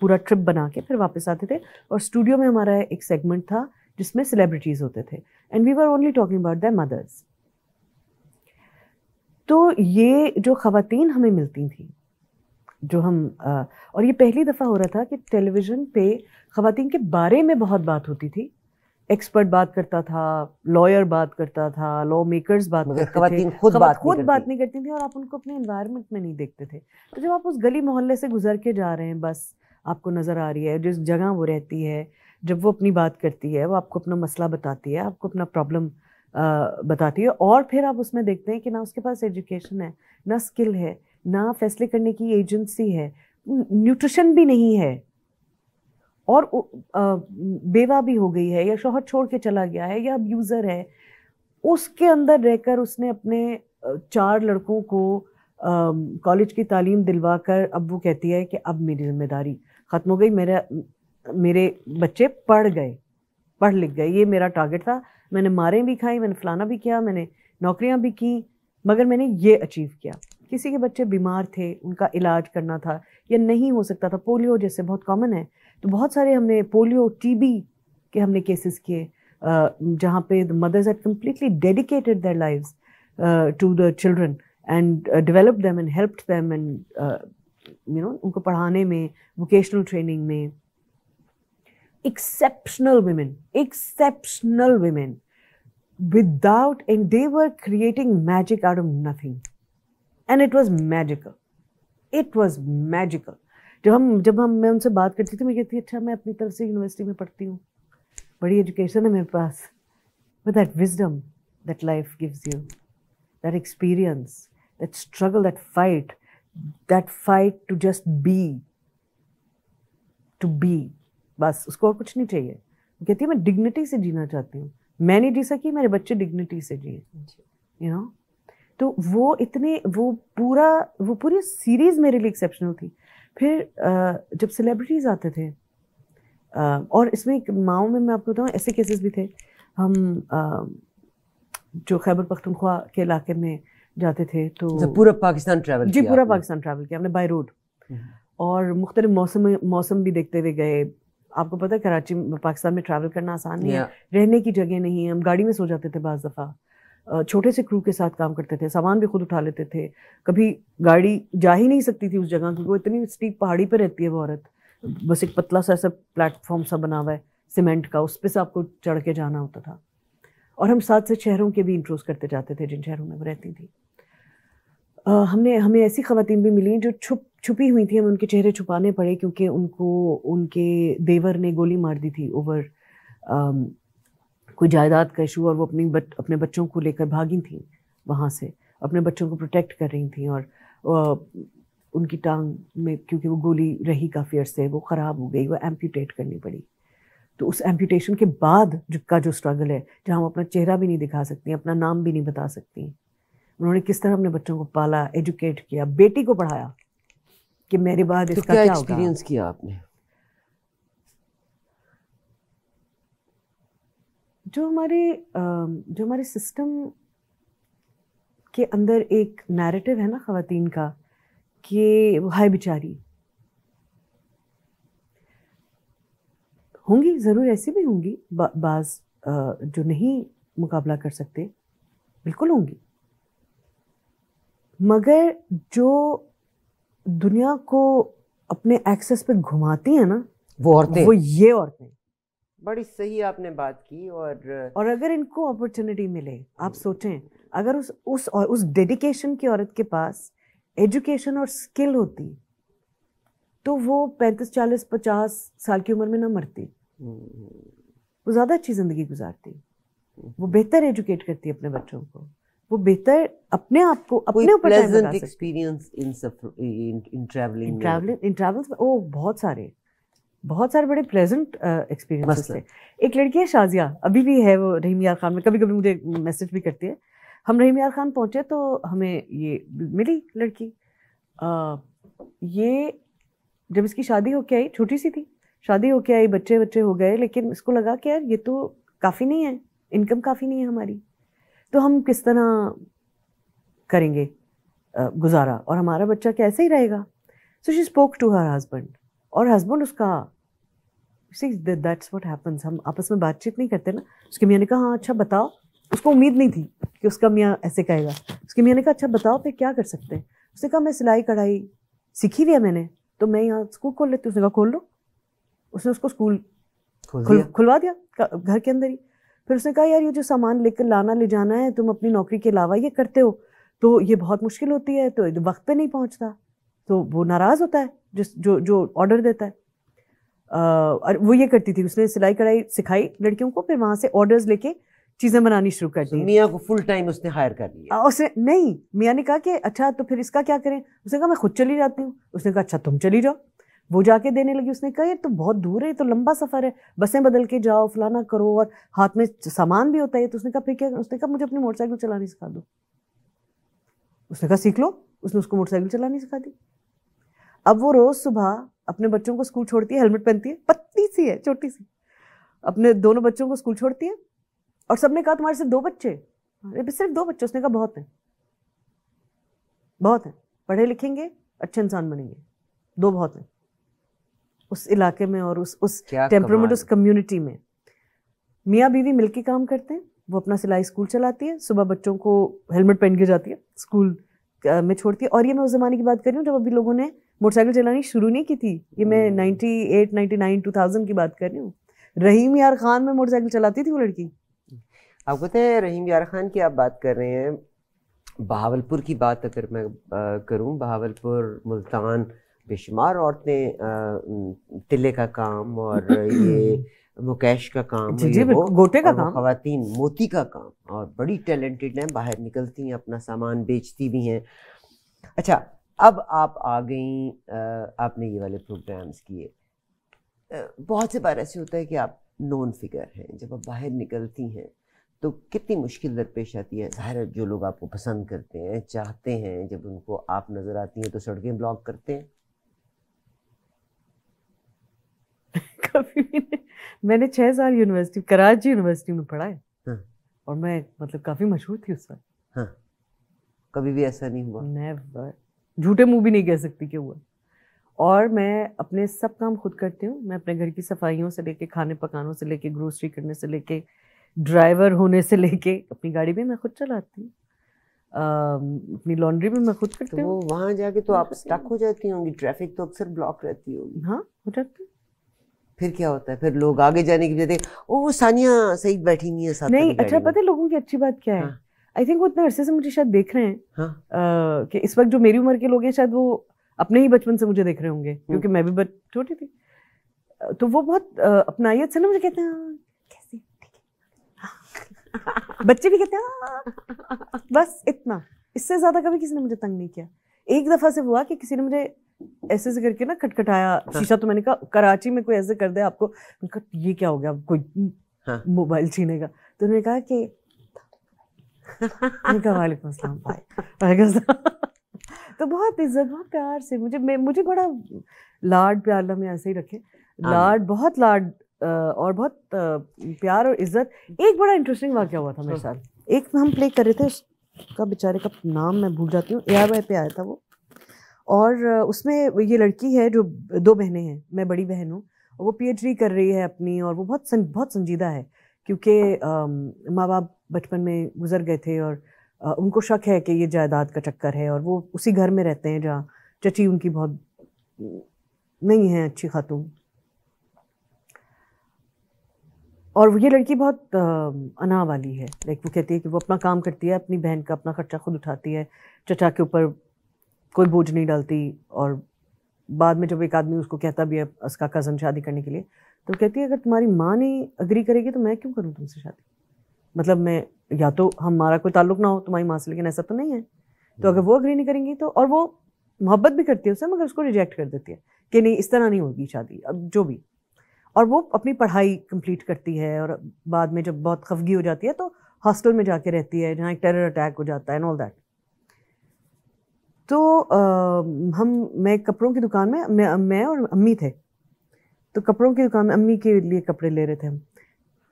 पूरा ट्रिप बना के फिर वापस आते थे और स्टूडियो में हमारा एक सेगमेंट था जिसमें सेलिब्रिटीज़ होते थे and we were only talking about the mothers तो ये जो खातन हमें मिलती थी जो हम आ, और ये पहली दफ़ा हो रहा था कि टेलीविज़न पे ख़वातीन के बारे में बहुत बात होती थी एक्सपर्ट बात करता था लॉयर बात करता था लॉ मेकर्स बात करते थे खुद बात खुद नहीं बात नहीं करती थी और आप उनको अपने इन्वायरमेंट में नहीं देखते थे तो जब आप उस गली मोहल्ले से गुजर के जा रहे हैं बस आपको नज़र आ रही है जिस जगह वो रहती है जब वो अपनी बात करती है वो आपको अपना मसला बताती है आपको अपना प्रॉब्लम बताती है और फिर आप उसमें देखते हैं कि ना उसके पास एजुकेशन है ना स्किल है ना फैसले करने की एजेंसी है न्यूट्रिशन भी नहीं है और बेवा भी हो गई है या शोहर छोड़ के चला गया है या अब्यूज़र है उसके अंदर रहकर उसने अपने चार लड़कों को कॉलेज की तालीम दिलवा कर अब वो कहती है कि अब मेरी जिम्मेदारी ख़त्म हो गई मेरा मेरे बच्चे पढ़ गए पढ़ लिख गए ये मेरा टारगेट था मैंने मारें भी खाई मैंने फलाना भी किया मैंने नौकरियां भी की मगर मैंने ये अचीव किया किसी के बच्चे बीमार थे उनका इलाज करना था या नहीं हो सकता था पोलियो जैसे बहुत कॉमन है तो बहुत सारे हमने पोलियो टीबी के हमने केसेस किए जहाँ पे the mothers had completely dedicated their lives to the children and develop them and helped them and you know उनको पढ़ाने में वोकेशनल ट्रेनिंग में exceptional women exceptional women without and they were creating magic out of nothing and it was magical it was magical जब हम जब हम मैं उनसे बात करती थी तो मैं कहती अच्छा मैं अपनी तरफ से यूनिवर्सिटी में पढ़ती हूँ बड़ी एजुकेशन है मेरे पास but that wisdom that life gives you that experience that struggle that fight that fight to just be to be बस उसको और कुछ नहीं चाहिए कहती है मैं डिग्निटी से जीना चाहती हूँ मैं नहीं जी सकी मेरे बच्चे डिग्निटी से जिए यू नो तो वो इतने वो पूरा वो पूरी सीरीज़ मेरे लिए एक्सेप्शनल थी फिर जब सेलिब्रिटीज़ आते थे और इसमें एक माओ में मैं आपको बताऊँ ऐसे केसेस भी थे हम जो खैबर पख्तनख्वा के इलाके में जाते थे तो पूरा पाकिस्तान ट्रैवल जी पूरा पाकिस्तान ट्रैवल किया हमने बाई रोड और मुख्तलि मौसम मौसम भी देखते हुए गए आपको पता है कराची पाकिस्तान में ट्रैवल करना आसान नहीं है रहने की जगह नहीं है हम गाड़ी में सो जाते थे बज़ दफ़ा छोटे से क्रू के साथ काम करते थे सामान भी खुद उठा लेते थे कभी गाड़ी जा ही नहीं सकती थी उस जगह क्योंकि वो इतनी स्टीप पहाड़ी पर रहती है वो औरत बस एक पतला सा ऐसा प्लेटफॉर्म सा बना हुआ है सीमेंट का उस पर से आपको चढ़ के जाना होता था और हम सात से शहरों के भी इंट्रोस करते जाते थे जिन शहरों में वो रहती थी हमने हमें ऐसी खवतिन भी मिली जो छुप छुपी हुई थी हमें उनके चेहरे छुपाने पड़े क्योंकि उनको उनके देवर ने गोली मार दी थी ओवर कोई जायदाद का इशू और वो अपनी बत, अपने बच्चों को लेकर भागी थी वहाँ से अपने बच्चों को प्रोटेक्ट कर रही थी और आ, उनकी टांग में क्योंकि वो गोली रही काफ़ी अर्से वो ख़राब हो गई वो एम्पूटेट करनी पड़ी तो उस एम्पूटेशन के बाद का जो स्ट्रगल है जहाँ वो अपना चेहरा भी नहीं दिखा सकती अपना नाम भी नहीं बता सकती उन्होंने किस तरह अपने बच्चों को पाला एजुकेट किया बेटी को पढ़ाया कि मेरे बाद तो इसका क्या एक्सपीरियंस किया आपने जो हमारे जो हमारे सिस्टम के अंदर एक नैरेटिव है ना खातन का कि वो हाय बेचारी होंगी ज़रूर ऐसी भी होंगी बाज जो नहीं मुकाबला कर सकते बिल्कुल होंगी मगर जो दुनिया को अपने एक्सेस पे घुमाती है ना वो औरतें वो ये औरतें बड़ी सही आपने बात की और और अगर इनको अपॉर्चुनिटी मिले आप सोचें अगर उस उस और उस डेडिकेशन की औरत के पास एजुकेशन और स्किल होती तो वो पैंतीस चालीस पचास साल की उम्र में ना मरती हम्म। वो ज़्यादा अच्छी ज़िंदगी गुजारती वो बेहतर एजुकेट करती अपने बच्चों को वो बेहतर अपने आप को अपने ऊपर experience in in travelling travelling in travels ओ बहुत सारे बहुत सारे बड़े प्लेजेंट एक्सपीरियंस थे एक लड़की है शाजिया अभी भी है वो रहीम यार खान में कभी कभी मुझे मैसेज भी करती है हम रहीम यार खान पहुँचे तो हमें ये मिली लड़की आ, ये जब इसकी शादी होके आई छोटी सी थी शादी होके आई बच्चे बच्चे हो गए लेकिन इसको लगा कि यार ये तो काफ़ी नहीं है इनकम काफ़ी नहीं है हमारी तो हम किस तरह करेंगे गुजारा और हमारा बच्चा कैसे ही रहेगा so she spoke to her husband और हस्बैंड उसका सी दैट्स व्हाट हैपन्स हम आपस में बातचीत नहीं करते ना उसके मियाँ ने कहा हाँ अच्छा बताओ उसको उम्मीद नहीं थी कि उसका मियाँ ऐसे कहेगा उसके मियाँ ने कहा अच्छा बताओ फिर क्या कर सकते हैं उसने कहा मैं सिलाई कढ़ाई सीखी हुई है मैंने तो मैं यहाँ स्कूल खोल लेती उसने कहा खोल लो उसने उसको स्कूल खुलवा दिया घर के अंदर ही फिर उसने कहा यार ये जो सामान लेकर लाना ले जाना है तुम अपनी नौकरी के अलावा ये करते हो तो ये बहुत मुश्किल होती है तो वक्त पे नहीं पहुंचता तो वो नाराज़ होता है जिस जो जो ऑर्डर देता है आ, और वो ये करती थी उसने सिलाई कढ़ाई सिखाई लड़कियों को फिर वहाँ से ऑर्डर्स लेके चीज़ें बनानी शुरू कर दी मियाँ को फुल टाइम उसने हायर कर लिया उसने नहीं मियाँ ने कहा कि अच्छा तो फिर इसका क्या करें उसने कहा मैं खुद चली जाती हूँ उसने कहा अच्छा तुम चली जाओ वो जाके देने लगी उसने कहा ये तो बहुत दूर है ये तो लंबा सफ़र है बसें बदल के जाओ फलाना करो और हाथ में सामान भी होता है तो उसने कहा फिर क्या उसने कहा मुझे अपनी मोटरसाइकिल चलानी सिखा दो उसने कहा सीख लो उसने उसको मोटरसाइकिल चलानी सिखा दी अब वो रोज़ सुबह अपने बच्चों को स्कूल छोड़ती है हेलमेट पहनती है पत्ती सी है छोटी सी अपने दोनों बच्चों को स्कूल छोड़ती है और सबने कहा तुम्हारे सिर्फ दो बच्चे सिर्फ दो बच्चे उसने कहा बहुत है बहुत है पढ़े लिखेंगे अच्छे इंसान बनेंगे दो बहुत हैं उस इलाके में और उस उस टेम्परमेंट उस कम्युनिटी में मियाँ बीवी मिलके काम करते हैं वो अपना सिलाई स्कूल चलाती है सुबह बच्चों को हेलमेट पहन के जाती है स्कूल में छोड़ती है और ये मैं उस ज़माने की बात कर रही हूँ जब अभी लोगों ने मोटरसाइकिल चलानी शुरू नहीं की थी ये मैं हम्म। Ninety eight ninety nine two thousand की बात कर रही हूँ रहीम यार खान में मोटरसाइकिल चलाती थी वो लड़की आप कहते हैं रहीम यार खान की आप बात कर रहे हैं बहावलपुर की बात अगर मैं करूँ बहावलपुर मुल्तान बेशुमार औरतें तिले का काम और ये मुकेश का काम जी, जी, गोटे का काम खातन मोती का काम और बड़ी टैलेंटेड हैं बाहर निकलती हैं अपना सामान बेचती भी हैं अच्छा अब आप आ गई आपने ये वाले प्रोग्राम्स किए बहुत से बार ऐसे होता है कि आप नॉन फिगर हैं जब आप बाहर निकलती हैं तो कितनी मुश्किल दरपेश आती है ज़ाहिर जो लोग आपको पसंद करते हैं चाहते हैं जब उनको आप नज़र आती हैं तो सड़कें ब्लॉक करते हैं कभी भी नहीं मैंने छः साल यूनिवर्सिटी कराची यूनिवर्सिटी में पढ़ा है हाँ। और मैं मतलब काफ़ी मशहूर थी उस वक्त हाँ। कभी भी ऐसा नहीं हुआ नेवर झूठे मुंह भी नहीं कह सकती कि हुआ और मैं अपने सब काम खुद करती हूँ मैं अपने घर की सफाइयों से लेके खाने पकानों से लेके ग्रोसरी करने से लेके ड्राइवर होने से लेके अपनी गाड़ी भी मैं खुद चलाती हूँ अपनी लॉन्ड्री भी मैं खुद करती तो हूँ तो वहाँ जाके तो आप स्टक हो जाती होंगी ट्रैफिक तो अक्सर ब्लॉक रहती होगी हाँ हो जाती फिर क्या होता है फिर लोग आगे जाने की वजह ओ सानिया सही बैठी हुई है साथ नहीं तो अच्छा पता है लोगों की अच्छी बात क्या है आई हाँ। थिंक वो इतने अरसे से मुझे शायद देख रहे हैं हाँ। कि इस वक्त जो मेरी उम्र के लोग हैं शायद वो अपने ही बचपन से मुझे देख रहे होंगे हम्म। क्योंकि मैं भी छोटी थी तो वो बहुत अपनायत से ना मुझे कहते हैं हाँ, कैसे बच्चे भी कहते हैं बस इतना इससे ज़्यादा कभी किसी ने मुझे तंग नहीं किया एक दफ़ा से हुआ कि किसी ने मुझे ऐसे ऐसे करके ना खटखटाया हाँ। शीशा तो मैंने कहा कराची में कोई ऐसे कर दे आपको ये क्या हो गया कोई हाँ। मोबाइल छीनेगा तो उन्होंने कहा कि वालेकुम भाई तो बहुत इज्जत बहुत प्यार से मुझे मैं मुझे बड़ा लाड प्यार में ऐसे ही रखे हाँ लाड बहुत लाड और बहुत प्यार और इज्जत एक बड़ा इंटरेस्टिंग वाक्य हुआ था मेरे हाँ। साथ एक हम प्ले कर रहे थे उसका बेचारे का नाम मैं भूल जाती हूँ ए आर वाई पे आया था वो और उसमें ये लड़की है जो दो बहनें हैं मैं बड़ी बहन हूँ वो पीएचडी कर रही है अपनी और वो बहुत सं, बहुत संजीदा है क्योंकि माँ बाप बचपन में गुजर गए थे और आ, उनको शक है कि ये जायदाद का चक्कर है और वो उसी घर में रहते हैं जहाँ चची उनकी बहुत नहीं है अच्छी खातून और ये लड़की बहुत अना वाली है लाइक वो कहती है कि वो अपना काम करती है अपनी बहन का अपना खर्चा खुद उठाती है चचा के ऊपर कोई बोझ नहीं डालती और बाद में जब एक आदमी उसको कहता भी है उसका कज़न शादी करने के लिए तो कहती है अगर तुम्हारी माँ नहीं अग्री करेगी तो मैं क्यों करूँ तुमसे शादी मतलब मैं या तो हमारा कोई ताल्लुक ना हो तुम्हारी माँ से लेकिन ऐसा तो नहीं है तो अगर हम्म। वो अग्री नहीं करेंगी तो और वो मोहब्बत भी करती है उससे मगर उसको रिजेक्ट कर देती है कि नहीं इस तरह नहीं होगी शादी अब जो भी और वो अपनी पढ़ाई कंप्लीट करती है और बाद में जब बहुत खफगी हो जाती है तो हॉस्टल में जाके रहती है जहाँ एक टेरर अटैक हो जाता है एंड ऑल दैट तो आ, हम मैं कपड़ों की दुकान में मैं, मैं और अम्मी थे तो कपड़ों की दुकान में अम्मी के लिए कपड़े ले रहे थे हम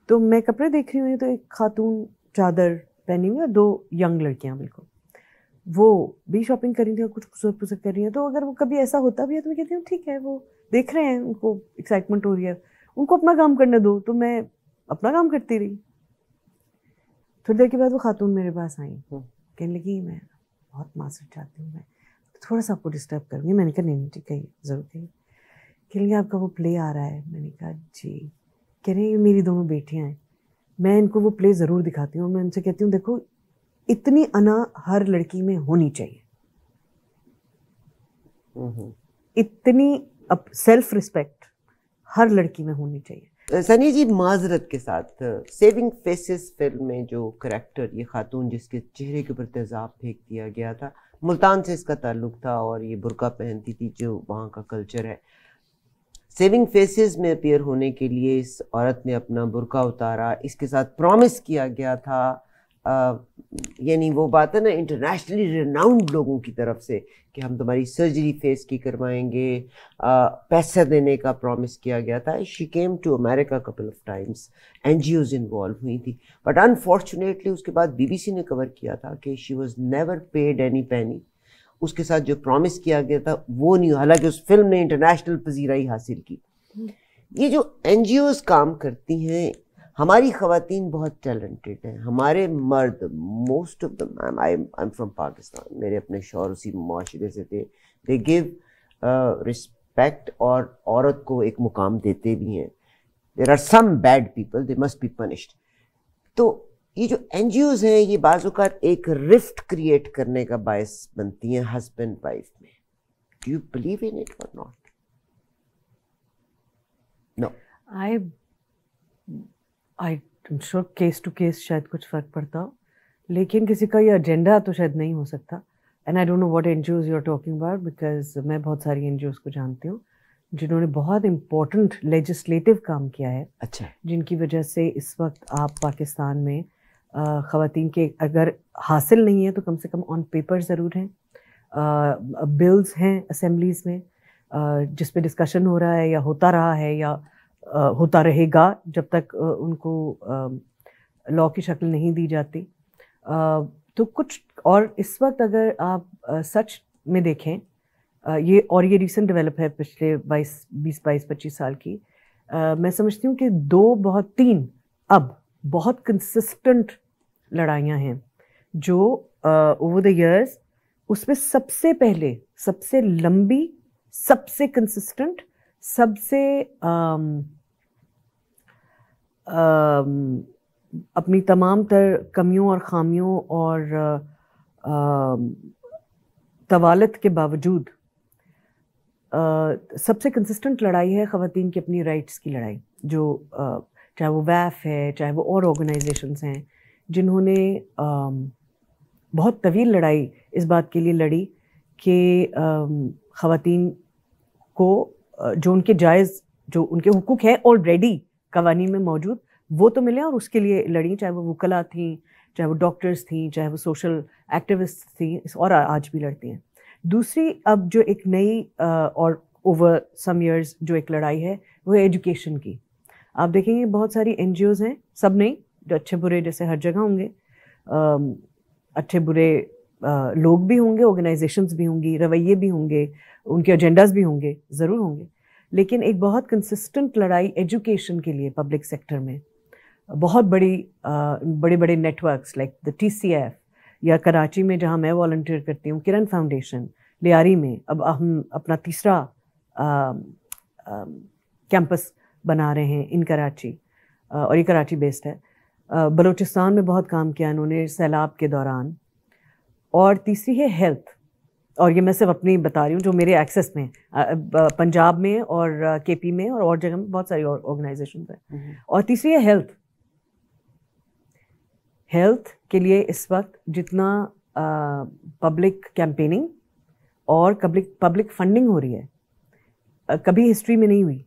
तो मैं कपड़े देख रही हुई तो एक खातून चादर पहनी हुई और दो यंग लड़कियाँ बिल्कुल वो भी शॉपिंग कर रही थी और कुछ पुसक पुसक कर रही हैं तो अगर वो कभी ऐसा होता भी है तो मैं कहती हूँ ठीक है वो देख रहे हैं उनको एक्साइटमेंट हो रही है उनको अपना काम करने दो तो मैं अपना काम करती रही थोड़ी देर के बाद वो खातून मेरे पास आई हम्म। कहने लगी मैं बहुत मासूम चाहती हूँ मैं तो थोड़ा सा आपको डिस्टर्ब करूँगी मैंने कहा नहीं नहीं ठीक है ज़रूर कह कहेंगे आपका वो प्ले आ रहा है मैंने कहा जी कह रहे हैं मेरी दोनों बेटियाँ हैं मैं इनको वो प्ले ज़रूर दिखाती हूँ मैं उनसे कहती हूँ देखो इतनी अना हर लड़की में होनी चाहिए हम्म, हम्म। इतनी अप, सेल्फ रिस्पेक्ट हर लड़की में होनी चाहिए सनी जी माजरत के साथ सेविंग फेसेस फिल्म में जो करैक्टर ये खातून जिसके चेहरे के ऊपर तेजाब फेंक दिया गया था मुल्तान से इसका ताल्लुक था और ये बुरका पहनती थी जो वहाँ का कल्चर है सेविंग फेसेस में अपियर होने के लिए इस औरत ने अपना बुरका उतारा इसके साथ प्रॉमिस किया गया था यानी वो बात है ना इंटरनेशनली रिनाउंड लोगों की तरफ से कि हम तुम्हारी सर्जरी फेस की करवाएंगे पैसा देने का प्रॉमिस किया गया था she came to America couple of times N G Os involve हुई थी बट अनफॉर्चुनेटली उसके बाद बीबीसी ने कवर किया था कि she was never paid any penny उसके साथ जो प्रॉमिस किया गया था वो नहीं हालांकि उस फिल्म ने इंटरनेशनल पजीराई हासिल की हम्म। ये जो एन काम करती हैं हमारी खातन बहुत टैलेंटेड हैं हमारे मर्द most of them I I am from Pakistan मेरे अपने शौर उसी माशरे से थे दे गिव रिस्पेक्ट और औरत को एक मुकाम देते भी हैं there are some bad people they must be punished तो ये जो एन जी ओज हैं ये बाज़ात एक रिफ्ट क्रिएट करने का बायस बनती हैं हजबेंड वाइफ में do you believe in it और not no I I sure case to case शायद कुछ फ़र्क पड़ता हो लेकिन किसी का ये एजेंडा तो शायद नहीं हो सकता and I don't know what N G Os you are talking about because मैं बहुत सारी एन जी ओज को जानती हूँ जिन्होंने बहुत इम्पोर्टेंट लेजिस्लेटिव काम किया है अच्छा जिनकी वजह से इस वक्त आप पाकिस्तान में ख़वान के अगर हासिल नहीं है तो कम से कम ऑन पेपर ज़रूर हैं बिल्स हैं असम्बलीज़ में जिस डिस्कशन हो रहा है या होता रहा है या होता रहेगा जब तक उनको लॉ की शक्ल नहीं दी जाती तो कुछ और इस वक्त अगर आप सच में देखें ये और ये रिसेंट डेवलप है पिछले 22 20 बाईस पच्चीस साल की मैं समझती हूँ कि दो बहुत तीन अब बहुत कंसिस्टेंट लड़ाइयाँ हैं जो ओवर द ईयर्स उसमें सबसे पहले सबसे लंबी सबसे कंसिस्टेंट सबसे अपनी तमाम तर कमियों और ख़ामियों और तवालत के बावजूद आ, सबसे कंसिस्टेंट लड़ाई है ख़वान की अपनी राइट्स की लड़ाई जो आ, चाहे वो वैफ है चाहे वो और ऑर्गेनाइजेशंस हैं जिन्होंने बहुत तवील लड़ाई इस बात के लिए लड़ी कि ख़वान को जो उनके जायज़ जो उनके हुकूक हैं ऑलरेडी कवानी में मौजूद वो तो मिले और उसके लिए लड़ी चाहे वो वकला थी चाहे वो डॉक्टर्स थी चाहे वो सोशल एक्टिविस्ट थी और आज भी लड़ती हैं दूसरी अब जो एक नई और ओवर सम ईयर्स जो एक लड़ाई है वो है एजुकेशन की आप देखेंगे बहुत सारी एन हैं सब नहीं जो अच्छे बुरे जैसे हर जगह होंगे अच्छे बुरे लोग भी होंगे ऑर्गेनाइजेशंस भी होंगी रवैये भी होंगे उनके एजेंडाज भी होंगे ज़रूर होंगे लेकिन एक बहुत कंसिस्टेंट लड़ाई एजुकेशन के लिए पब्लिक सेक्टर में बहुत बड़ी बड़े बड़े नेटवर्क्स लाइक द टी या कराची में जहाँ मैं वॉल्टियर करती हूँ किरण फाउंडेशन लियारी में अब हम अपना तीसरा कैंपस बना रहे हैं इन कराची और ये कराची बेस्ड है बलूचिस्तान में बहुत काम किया इन्होंने सैलाब के दौरान और तीसरी है हेल्थ और ये मैं सिर्फ अपनी बता रही हूँ जो मेरे एक्सेस में पंजाब में और केपी में और और जगह में बहुत सारी ऑर्गेनाइजेशन है हम्म। और तीसरी है हेल्थ हेल्थ के लिए इस वक्त जितना पब्लिक कैंपेनिंग और पब्लिक पब्लिक फंडिंग हो रही है आ, कभी हिस्ट्री में नहीं हुई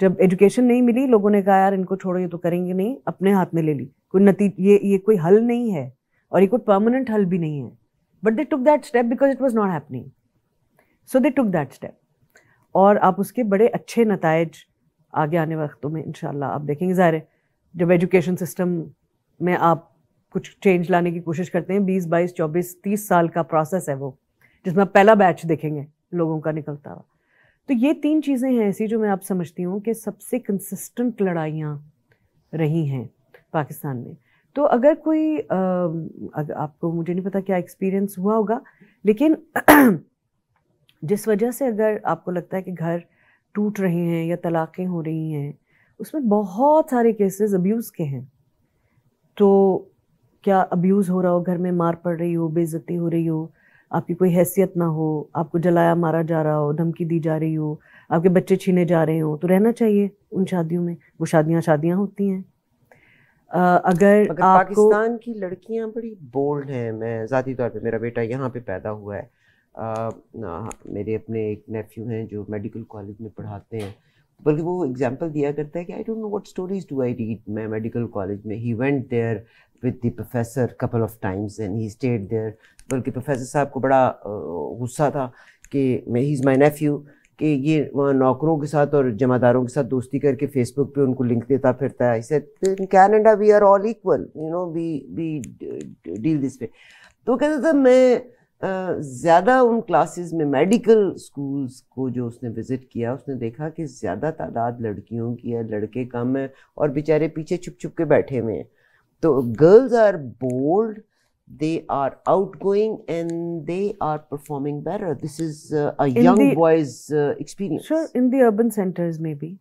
जब एजुकेशन नहीं मिली लोगों ने कहा यार इनको छोड़ो ये तो करेंगे नहीं अपने हाथ में ले ली कोई नतीज ये ये कोई हल नहीं है और ये कोई परमानेंट हल भी नहीं है but they took that step because it was not happening so they took that step और आप उसके बड़े अच्छे नतज आगे आने वक्तों में इन आप देखेंगे ज़ाहिर जब एजुकेशन सिस्टम में आप कुछ चेंज लाने की कोशिश करते हैं बीस बाईस चौबीस तीस साल का प्रोसेस है वो जिसमें आप पहला बैच देखेंगे लोगों का निकलता हुआ तो ये तीन चीज़ें हैं ऐसी जो मैं आप समझती हूँ कि सबसे कंसिस्टेंट लड़ाइयाँ रही हैं पाकिस्तान में तो अगर कोई अगर आपको मुझे नहीं पता क्या एक्सपीरियंस हुआ होगा लेकिन जिस वजह से अगर आपको लगता है कि घर टूट रहे हैं या तलाक़ें हो रही हैं उसमें बहुत सारे केसेस अब्यूज़ के हैं तो क्या अब्यूज़ हो रहा हो घर में मार पड़ रही हो बेज़ती हो रही हो आपकी कोई हैसियत ना हो आपको जलाया मारा जा रहा हो धमकी दी जा रही हो आपके बच्चे छीने जा रहे हो तो रहना चाहिए उन शादियों में वो शादियाँ शादियाँ होती हैं अगर पाकिस्तान की लड़कियां बड़ी बोल्ड हैं मैं ज़ाती तौर पे मेरा बेटा यहाँ पे पैदा हुआ है मेरे अपने एक नेफ्यू हैं जो मेडिकल कॉलेज में पढ़ाते हैं बल्कि वो एग्जांपल दिया करता है कि I don't know what stories do I read मैं मेडिकल कॉलेज में he went there with the professor couple of times and he stayed there बल्कि प्रोफेसर साहब को बड़ा गुस्सा था कि मैं ही इज़ माई नेफ्यू कि ये नौकरों के साथ और जमादारों के साथ दोस्ती करके फेसबुक पे उनको लिंक देता फिरता है ऐसे in Canada we are all equal you know we we deal this पे तो कहता था मैं ज़्यादा उन क्लासेस में मेडिकल स्कूल्स को जो उसने विज़िट किया उसने देखा कि ज़्यादा तादाद लड़कियों की है लड़के कम है और बेचारे पीछे छुप छुप के बैठे हुए हैं तो girls are bold they are outgoing and they are performing better. This is uh, a in young the, boy's uh, experience. Sure, in the urban centers maybe.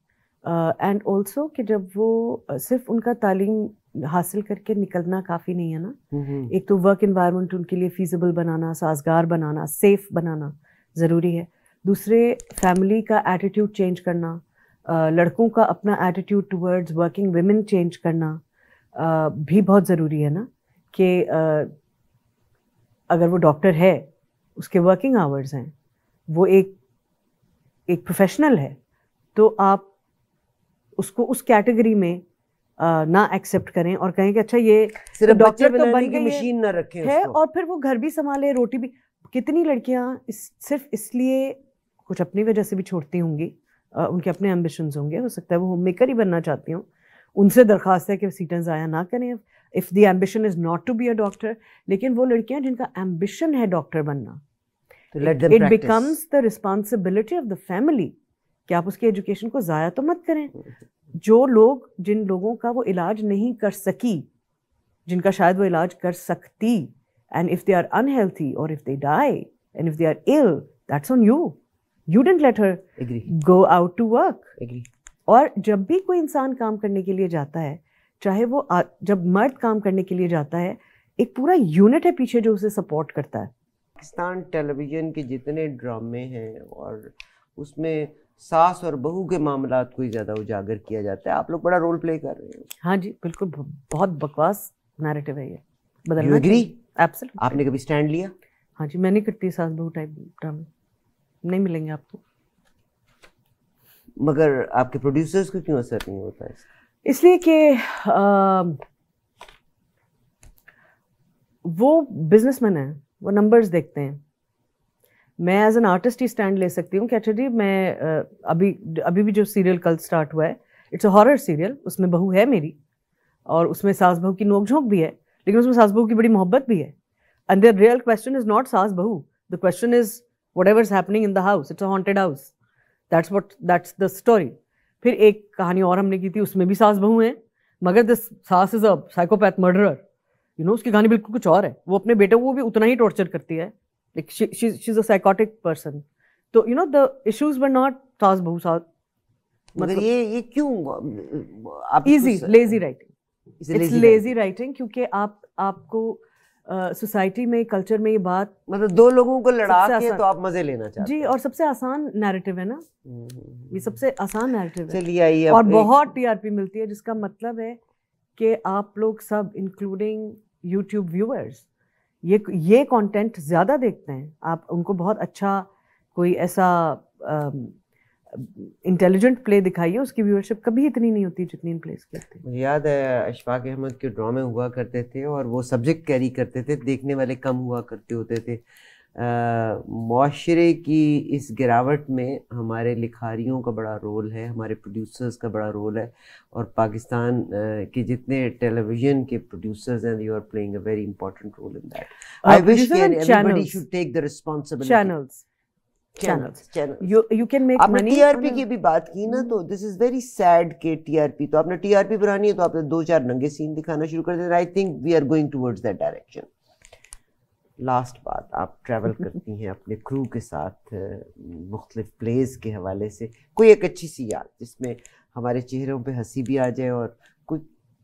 And uh, also कि जब वो सिर्फ उनका तालीम हासिल करके निकलना काफ़ी नहीं है ना mm-hmm. एक तो वर्क इन्वायरमेंट उनके लिए फीजिबल बनाना साजगार बनाना सेफ बनाना ज़रूरी है दूसरे फैमिली का एटीट्यूड चेंज करना लड़कों का अपना attitude towards working women change करना भी बहुत ज़रूरी है ना कि अगर वो डॉक्टर है उसके वर्किंग आवर्स हैं वो एक एक प्रोफेशनल है तो आप उसको उस कैटेगरी में आ, ना एक्सेप्ट करें और कहें कि अच्छा ये सिर्फ तो डॉक्टर तो बन की मशीन ना रखें है और फिर वो घर भी संभाले रोटी भी कितनी लड़कियां इस, सिर्फ इसलिए कुछ अपनी वजह से भी छोड़ती होंगी उनके अपने एम्बिशंस होंगे हो सकता है वो होम मेकर ही बनना चाहती हूँ उनसे दरख्वास्त है कि सीटें ज़ाया ना करें if the ambition is not to be a doctor लेकिन वो लड़कियाँ जिनका एम्बिशन है डॉक्टर बनना it becomes the responsibility of the family कि आप उसकी एजुकेशन को ज़ाया तो मत करें जो लोग जिन लोगों का वो इलाज नहीं कर सकी जिनका शायद वो इलाज कर सकती and if they are unhealthy और if they die and if they are ill that's on you you didn't let her go out to work और जब भी कोई इंसान काम करने के लिए जाता है चाहे वो आ, जब मर्द काम करने के लिए जाता है एक पूरा यूनिट है पीछे जो उसे सपोर्ट करता है पाकिस्तान टेलीविज़न के जितने ड्रामे हैं और उसमें सास और बहू के मामला को ही ज़्यादा उजागर किया जाता है आप लोग बड़ा रोल प्ले कर रहे हैं हाँ जी बिल्कुल बहुत बकवास नैरेटिव है ये आपने कभी स्टैंड लिया हाँ जी मैं नहीं करती सास बहू टाइप ड्रामे नहीं मिलेंगे आपको मगर आपके प्रोड्यूसर्स को क्यों असर नहीं होता है इसलिए कि वो बिजनेसमैन है वो नंबर्स देखते हैं मैं एज एन आर्टिस्ट ही स्टैंड ले सकती हूँ कि अच्छा जी मैं अभी अभी भी जो सीरियल कल स्टार्ट हुआ है इट्स अ हॉरर सीरियल उसमें बहू है मेरी और उसमें सास बहू की नोकझोंक भी है लेकिन उसमें सास बहू की बड़ी मोहब्बत भी है and their real question is not saas bahu the question is whatever is happening in the house it's a haunted house that's what that's the story फिर एक कहानी और हमने की थी उसमें भी सास बहू हैं मगर this saas is a psychopath murderer you know उसकी कहानी बिल्कुल कुछ और है वो अपने बेटे को भी उतना ही टॉर्चर करती है like she is a psychotic person तो you know the issues were not saas bahu saas मतलब, ये ये क्यों आप easy lazy writing it's lazy writing क्योंकि आप आपको सोसाइटी में कल्चर में ये बात मतलब दो लोगों को लड़ा के तो आप मजे लेना चाहते जी और सबसे आसान नैरेटिव है ना हम्म, हम्म, हम्म। ये सबसे आसान नैरेटिव है चलिए आइए और बहुत टीआरपी मिलती है जिसका मतलब है कि आप लोग सब इंक्लूडिंग यूट्यूब व्यूअर्स ये ये कंटेंट ज़्यादा देखते हैं आप उनको बहुत अच्छा कोई ऐसा इंटेलिजेंट प्ले दिखाई है उसकी व्यूअरशिप कभी इतनी नहीं होती जितनी इन प्लेस की होती मुझे याद है अशफाक अहमद के ड्रामे हुआ करते थे और वो सब्जेक्ट कैरी करते थे देखने वाले कम हुआ करते होते थे माशरे की इस गिरावट में हमारे लिखारियों का बड़ा रोल है हमारे प्रोड्यूसर्स का बड़ा रोल है और पाकिस्तान के जितने टेलीविजन के प्रोड्यूसर्स हैं you are playing a very important role in that I wish everybody should take the responsibility channels तो, तो आपने टीआरपी बनानी है तो आपने दो चार नंगे सीन दिखाना शुरू कर देना I think we are going that direction last बात आप ट्रैवल करती हैं अपने क्रू के साथ मुख्तलिफ प्लेस के हवाले से कोई एक अच्छी सी याद जिसमें हमारे चेहरों पे हंसी भी आ जाए और कोई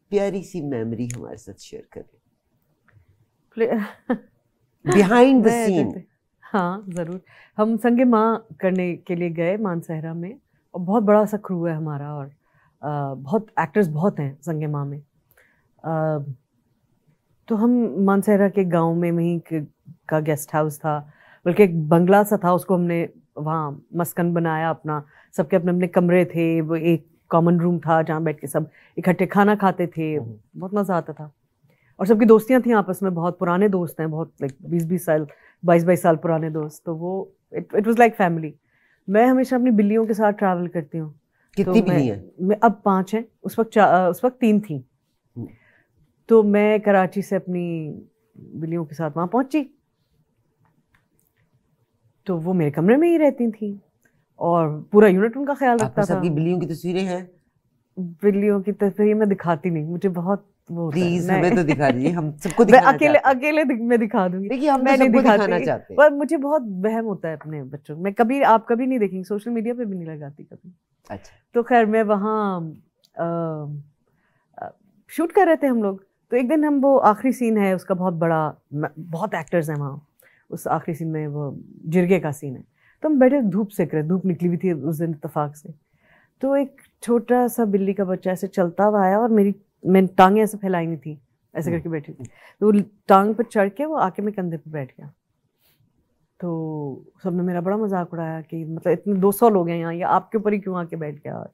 प्यारी सी मेमोरी हमारे साथ शेयर करें बिहाइंड द सीन हाँ ज़रूर हम संगे माँ करने के लिए गए मानसहरा में और बहुत बड़ा सा क्रू है हमारा और बहुत एक्टर्स बहुत हैं संगे माँ में तो हम मानसहरा के गांव में वहीं का गेस्ट हाउस था बल्कि एक बंगला सा था उसको हमने वहाँ मस्कन बनाया अपना सबके अपने अपने कमरे थे वो एक कॉमन रूम था जहाँ बैठ के सब इकट्ठे खाना खाते थे बहुत मज़ा आता था और सबकी दोस्तियाँ थी आपस में बहुत पुराने दोस्त हैं बहुत लाइक बीस बीस साल बाईस बाईस साल पुराने दोस्त तो वो it it was like family मैं हमेशा अपनी बिल्लियों के साथ ट्रैवल करती हूँ तो कितनी तो बिल्ली है मैं अब पाँच हैं उस वक्त उस वक्त तीन थी हम्म। तो मैं कराची से अपनी बिल्लियों के साथ वहाँ पहुँची तो वो मेरे कमरे में ही रहती थी और पूरा यूनिट उनका ख्याल रखता था बिल्लियों की तस्वीरें हैं बिल्लियों की तस्वीरें मैं दिखाती नहीं मुझे बहुत प्लीज हमें तो दिखा दीजिए हम सबको अकेले अकेले मैं दिखा दूंगी देखिए हम तो मैं नहीं दिखाना चाहते पर मुझे बहुत वहम होता है अपने बच्चों मैं कभी आप कभी नहीं देखेंगे सोशल मीडिया पे भी नहीं लगाती कभी अच्छा तो खैर मैं वहाँ शूट कर रहे थे हम लोग तो एक दिन हम वो आखिरी सीन है उसका बहुत बड़ा बहुत एक्टर्स हैं वहाँ उस आखिरी सीन में वो जिरगे का सीन है तो हम बैठे धूप सेक रहे धूप निकली हुई थी उस दिन इतफाक से तो एक छोटा सा बिल्ली का बच्चा ऐसे चलता हुआ आया और मेरी मैंने टांगें ऐसे फैलाई हुई थी ऐसे हम्म। करके बैठी थी तो वो टांग पर चढ़ के वो आके मेरे कंधे पर बैठ गया तो सबने मेरा बड़ा मजाक उड़ाया कि मतलब इतने दो सौ लोग हैं यहाँ ये आपके ऊपर ही क्यों आके बैठ गया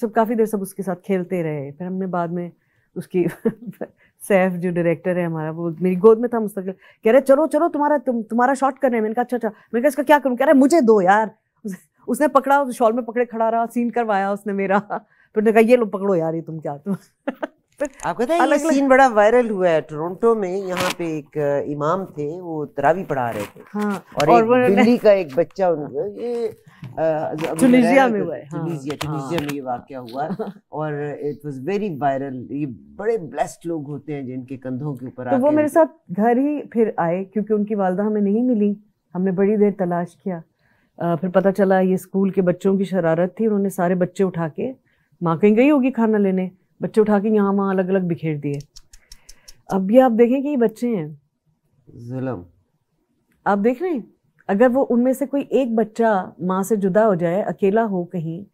सब काफ़ी देर सब उसके साथ खेलते रहे फिर हमने बाद में उसकी सैफ जो डायरेक्टर है हमारा वो मेरी गोद में था मुस्तकिल कह रहे चलो चलो तुम्हारा तुम तुम्हारा शॉट करने मैंने कहा अच्छा अच्छा मैंने कहा इसका क्या करूँ कह रहे मुझे दो यार उसने पकड़ा शॉल में पकड़े खड़ा रहा सीन करवाया उसने मेरा फिर उन्होंने कहा ये लो पकड़ो यार ये तुम क्या तुम आप कहते हैं ये सीन बड़ा वायरल हुआ है टोरंटो में यहाँ पे एक इमाम थे वो तरावी पढ़ा रहे थे हाँ, और, एक दिल्ली का एक बच्चा उनको ये में हुआ है हाँ। हाँ। में ये वाक्य हुआ हाँ। और इट वाज वेरी वायरल ये बड़े ब्लेस्ड लोग होते हैं जिनके कंधों के ऊपर तो वो मेरे साथ घर ही फिर आए क्योंकि उनकी वालदा हमें नहीं मिली हमने बड़ी देर तलाश किया फिर पता चला ये स्कूल के बच्चों की शरारत थी उन्होंने सारे बच्चे उठा के माँ कहीं गई होगी खाना लेने बच्चे उठा के यहाँ वहाँ अलग अलग बिखेर दिए अब ये आप देखें कि ये बच्चे हैं जुलम आप देख रहे हैं अगर वो उनमें से कोई एक बच्चा माँ से जुदा हो जाए अकेला हो कहीं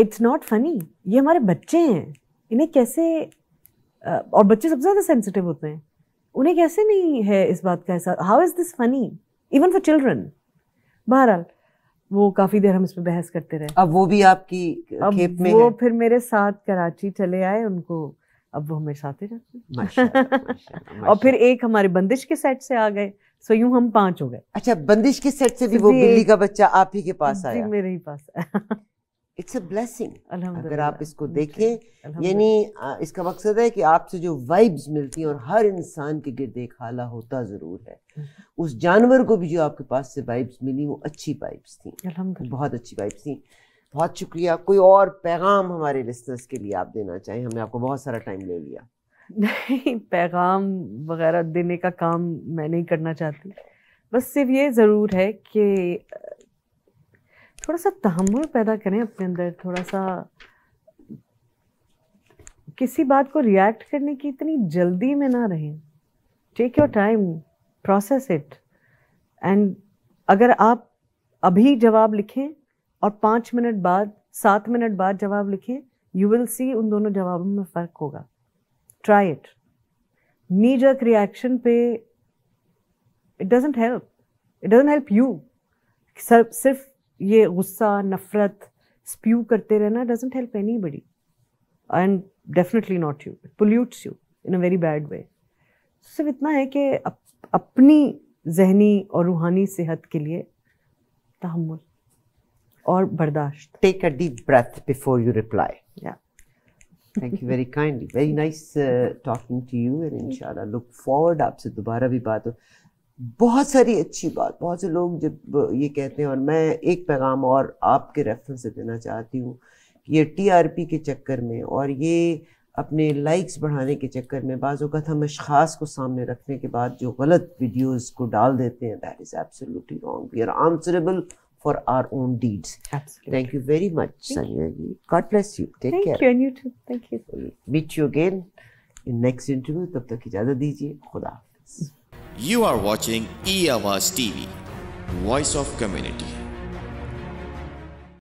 इट्स नॉट फनी ये हमारे बच्चे हैं इन्हें कैसे और बच्चे सबसे ज़्यादा सेंसिटिव होते हैं उन्हें कैसे नहीं है इस बात का ऐसा how is this funny even for children बहरहाल वो काफी देर हम इस पर बहस करते रहे अब वो भी आपकी अब खेप में वो है। फिर मेरे साथ कराची चले आए उनको अब वो हमें साथ ही रहते और फिर एक हमारे बंदिश के सेट से आ गए सो यूं हम पांच हो गए अच्छा बंदिश के सेट से भी वो बिल्ली का बच्चा आप ही के पास आया मेरे ही पास आया इट्स अ ब्लेसिंग अगर आप इसको देखें यानी इसका मकसद है कि आपसे जो वाइब्स मिलती हैं और हर इंसान के गिरद एक हाला होता ज़रूर है हम्म। उस जानवर को भी जो आपके पास से वाइब्स मिली वो अच्छी वाइब्स थी बहुत अच्छी वाइब्स थी बहुत शुक्रिया कोई और पैगाम हमारे लिसनर्स के लिए आप देना चाहें हमने आपको बहुत सारा टाइम ले लिया नहीं पैगाम वगैरह देने का काम मैं नहीं करना चाहती बस सिर्फ ये ज़रूर है कि थोड़ा सा तहमुल पैदा करें अपने अंदर थोड़ा सा किसी बात को रिएक्ट करने की इतनी जल्दी में ना रहें take your time process it and अगर आप अभी जवाब लिखें और पाँच मिनट बाद सात मिनट बाद जवाब लिखें यू विल सी उन दोनों जवाबों में फ़र्क होगा try it knee jerk reaction पे it doesn't help it doesn't help you सिर्फ ये गुस्सा नफ़रत स्प्यू करते रहना doesn't help anybody and definitely not you it pollutes you in a very bad way सिर्फ इतना है कि अप, अपनी जहनी और रूहानी सेहत के लिए तहमुल और बर्दाश्त take a deep breath before you reply या thank you very kindly very nice talking to you and इंशाल्लाह लुक फॉरवर्ड आपसे दोबारा भी बात हो बहुत सारी अच्छी बात बहुत से लोग जब ये कहते हैं और मैं एक पैगाम और आपके रेफरेंस से देना चाहती हूँ कि ये टीआरपी के चक्कर में और ये अपने लाइक्स बढ़ाने के चक्कर में बाज़त हम अशास को सामने रखने के बाद जो गलत वीडियोस को डाल देते हैं that is absolutely wrong we are answerable for our own deeds thank you very much Sania ji God bless you take care and you thank you meet you again in next interview तब तक इजाज़त दीजिए खुदा हाफिज़ You are watching E TV, Voice of Community.